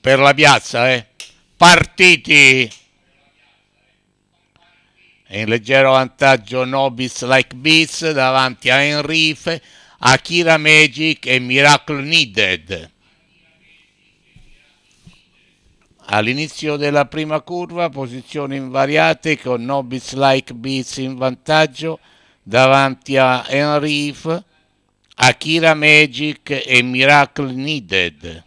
per la piazza, eh? partiti. In leggero vantaggio Nobis Like Beats davanti a Enrife, Akira Magic e Miracle Needed. All'inizio della prima curva posizioni invariate con Nobis Like Beats in vantaggio davanti a Enrife, Akira Magic e Miracle Needed.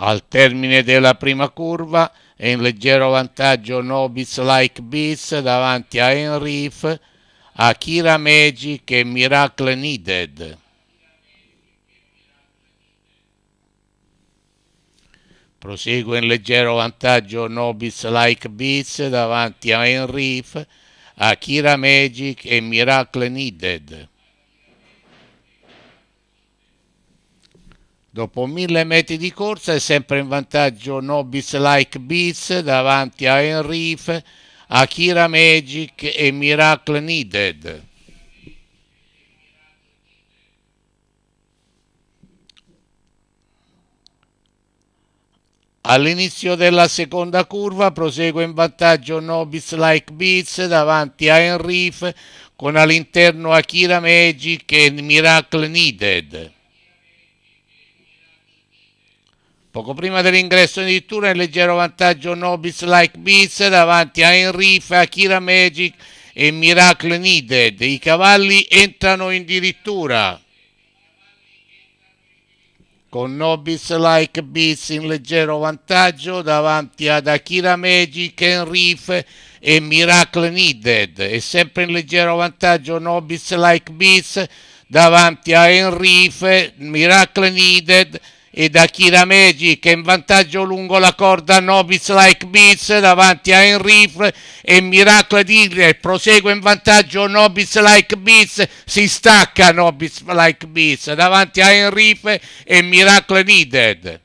Al termine della prima curva è in leggero vantaggio Nobis Like Beats davanti a Enrif, Akira Meji e Miracle Needed. Prosegue in leggero vantaggio Nobis Like Beats davanti a Enrif, Akira Magic e Miracle Needed. Dopo 1000 metri di corsa è sempre in vantaggio Nobis Like Beats davanti a Enrife, Akira Magic e Miracle Needed. All'inizio della seconda curva prosegue in vantaggio Nobis Like Beats davanti a Enrife con all'interno Akira Magic e Miracle Needed. Poco prima dell'ingresso in dittura in leggero vantaggio Nobis Like Beats davanti a Enrife, Akira Magic e Miracle Needed. I cavalli entrano in dirittura con Nobis Like Beats in leggero vantaggio davanti ad Akira Magic, Enrife e Miracle Needed e sempre in leggero vantaggio Nobis Like Beats davanti a Enrife, Miracle Needed ed Akira Magic che in vantaggio lungo la corda Nobis Like Beats davanti a Enrif e Miracle Digre prosegue in vantaggio Nobis Like Beats si stacca Nobis Like Beats davanti a Enrif e Miracle Needed